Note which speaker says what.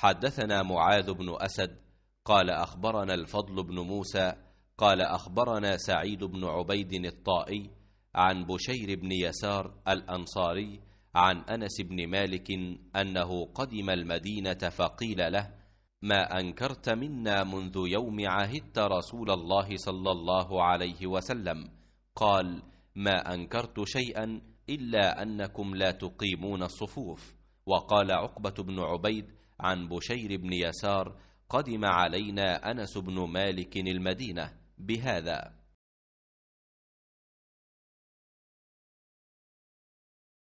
Speaker 1: حدثنا معاذ بن
Speaker 2: أسد قال أخبرنا الفضل بن موسى قال أخبرنا سعيد بن عبيد الطائي عن بشير بن يسار الأنصاري عن أنس بن مالك أنه قدم المدينة فقيل له ما أنكرت منا منذ يوم عهدت رسول الله صلى الله عليه وسلم قال ما أنكرت شيئا إلا أنكم لا تقيمون الصفوف وقال عقبة بن عبيد عن بشير بن يسار
Speaker 1: قدم علينا أنس بن مالك المدينة بهذا